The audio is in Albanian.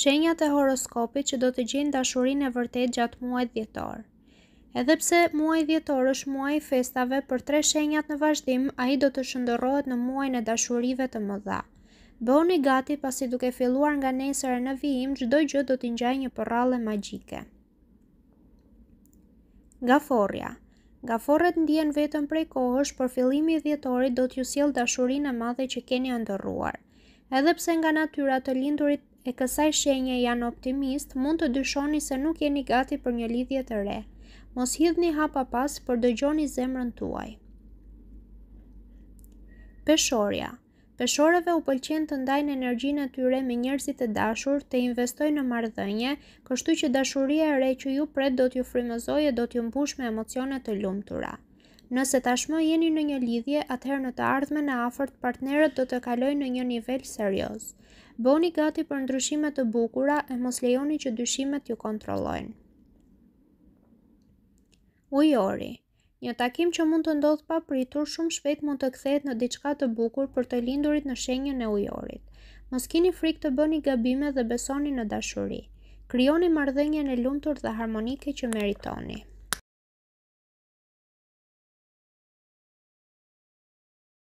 shenjat e horoskopit që do të gjenë dashurin e vërtet gjatë muajt djetor. Edhepse muajt djetor është muajt festave për tre shenjat në vazhdim, a i do të shëndërohet në muajnë e dashurive të më dha. gati pasi duke filluar nga nesër e në vijim, gjdoj gjë do të një një e magjike. Gaforja Gaforet ndjen vetëm prej kohësh, por fillimi i dhjetorit do t'ju sjell dashurinë e madhe që keni ëndërruar. Edhe pse nga natyra të lindurit e kësaj shenje janë optimist, mund të dyshoni se nuk jeni gati për një lidhje të re. Mos hidhni hapa pas për dëgjoni zemrën tuaj. Peshorja Peshoreve u pëlqen të ndajnë energjinë e tyre me njerëzit e dashur, të investojnë në marrëdhënie, kështu që dashuria e re që ju pret do t'ju frymëzojë e do t'ju mbushë me emocione të lumtura. Nëse tashmë jeni në një lidhje, atëherë në të ardhme në afert partnerët do të kalojnë në një nivel serios. Boni gati për ndryshimet të bukura e mos lejoni që dyshimet ju kontrollojnë. Ujori Një takim që mund të ndodhë pa pritur shumë shpejt mund të kthehet në diçka të bukur për të lindurit në shenjën e ujorit. Mos kini frikë të bëni gabime dhe besoni në dashuri. Krijoni marrëdhënien e lumtur dhe harmonike që meritoni.